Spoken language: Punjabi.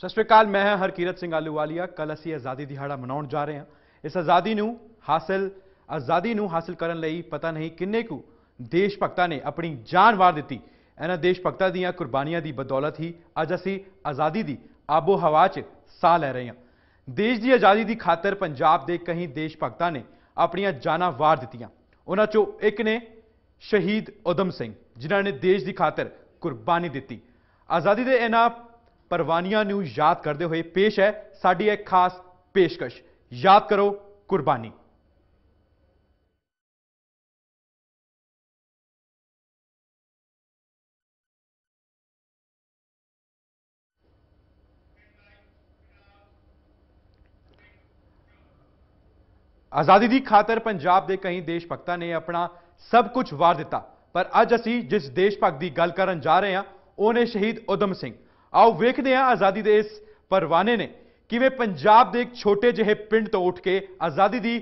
ਸਤਿ ਸ਼੍ਰੀ ਅਕਾਲ ਮੈਂ ਹਾਂ ਹਰਕੀਰਤ ਸਿੰਘ ਆਲੂਵਾਲੀਆ ਕੱਲ ਅਸੀਂ ਆਜ਼ਾਦੀ ਦਿਹਾੜਾ ਮਨਾਉਣ ਜਾ ਰਹੇ ਹਾਂ ਇਸ ਆਜ਼ਾਦੀ ਨੂੰ ਹਾਸਲ ਆਜ਼ਾਦੀ ਨੂੰ ਹਾਸਲ ਕਰਨ ਲਈ ਪਤਾ ਨਹੀਂ ਕਿੰਨੇ ਕੁ ਦੇਸ਼ ਭਗਤਾਂ ਨੇ ਆਪਣੀ ਜਾਨ ਵਾਰ ਦਿੱਤੀ ਇਹਨਾਂ ਦੇਸ਼ ਭਗਤਾਂ ਦੀਆਂ ਕੁਰਬਾਨੀਆਂ ਦੀ ਬਦੌਲਤ ਹੀ ਅੱਜ ਅਸੀਂ ਆਜ਼ਾਦੀ ਦੀ ਆਬੋ ਹਵਾ 'ਚ ਸਾਹ ਲੈ ਰਹੇ ਹਾਂ ਦੇਸ਼ ਦੀ ਆਜ਼ਾਦੀ ਦੀ ਖਾਤਰ ਪੰਜਾਬ ਦੇ ਕਈ ਦੇਸ਼ ਭਗਤਾਂ ਨੇ ਆਪਣੀਆਂ ਜਾਨਾਂ ਵਾਰ ਦਿੱਤੀਆਂ ਉਹਨਾਂ 'ਚੋਂ ਇੱਕ ਨੇ ਸ਼ਹੀਦ ਉਦਮ ਸਿੰਘ ਜਿਨ੍ਹਾਂ ਨੇ ਦੇਸ਼ ਦੀ ਖਾਤਰ ਕੁਰਬਾਨੀ ਦਿੱਤੀ ਆਜ਼ਾਦੀ ਦੇ ਇਹਨਾਂ ਪਰਵਾਨੀਆਂ ਨੂੰ ਯਾਦ ਕਰਦੇ ਹੋਏ ਪੇਸ਼ ਹੈ ਸਾਡੀ ਇੱਕ ਖਾਸ ਪੇਸ਼ਕਸ਼ ਯਾਦ ਕਰੋ ਕੁਰਬਾਨੀ ਆਜ਼ਾਦੀ ਦੀ ਖਾਤਰ ਪੰਜਾਬ ਦੇ ਕਈ ਦੇਸ਼ ਭਗਤਾਂ ਨੇ ਆਪਣਾ ਸਭ ਕੁਝ ਵਾਰ ਦਿੱਤਾ ਪਰ ਅੱਜ ਅਸੀਂ ਜਿਸ ਦੇਸ਼ ਭਗਤ ਦੀ ਗੱਲ ਕਰਨ ਜਾ ਰਹੇ ਹਾਂ ਉਹਨੇ ਸ਼ਹੀਦ ਉਦਮ ਸਿੰਘ ਆਓ ਵੇਖਦੇ ਹਾਂ ਆਜ਼ਾਦੀ ਦੇ ਇਸ ਪਰਵਾਨੇ ਨੇ ਕਿਵੇਂ ਪੰਜਾਬ ਦੇ ਇੱਕ ਛੋਟੇ ਜਿਹੇ ਪਿੰਡ ਤੋਂ ਉੱਠ ਕੇ ਆਜ਼ਾਦੀ ਦੀ